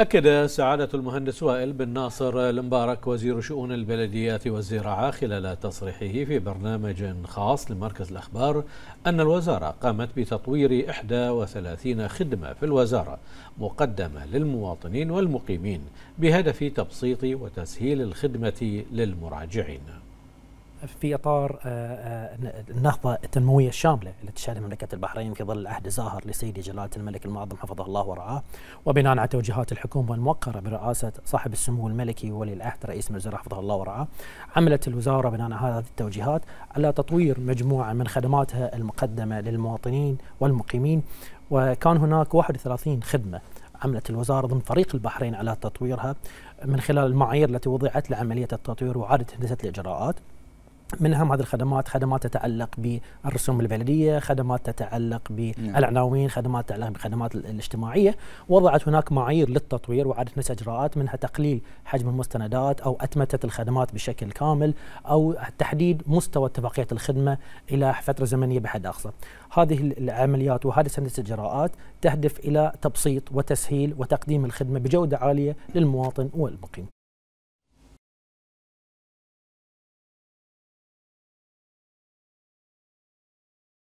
أكد سعادة المهندس وائل بن ناصر المبارك وزير شؤون البلديات والزراعة خلال تصريحه في برنامج خاص لمركز الأخبار أن الوزارة قامت بتطوير 31 خدمة في الوزارة مقدمة للمواطنين والمقيمين بهدف تبسيط وتسهيل الخدمة للمراجعين في اطار النهضه آه، آه، التنمويه الشامله التي تشهدها مملكه البحرين في ظل العهد الزاهر لسيدي جلاله الملك المعظم حفظه الله ورعاه وبناء على توجيهات الحكومه الموقره برئاسه صاحب السمو الملكي ولي العهد رئيس الوزراء حفظه الله ورعاه عملت الوزاره بناء على هذه التوجيهات على تطوير مجموعه من خدماتها المقدمه للمواطنين والمقيمين وكان هناك 31 خدمه عملت الوزارة ضمن فريق البحرين على تطويرها من خلال المعايير التي وضعت لعملية التطوير وإعادة هندسة الإجراءات من اهم هذه الخدمات خدمات تتعلق بالرسوم البلديه، خدمات تتعلق نعم. بالعناوين، خدمات تتعلق بالخدمات الاجتماعيه، وضعت هناك معايير للتطوير وعدت نفس اجراءات منها تقليل حجم المستندات او اتمته الخدمات بشكل كامل او تحديد مستوى اتفاقيه الخدمه الى فتره زمنيه بحد اقصى. هذه العمليات وهذه سنه الاجراءات تهدف الى تبسيط وتسهيل وتقديم الخدمه بجوده عاليه للمواطن والمقيم.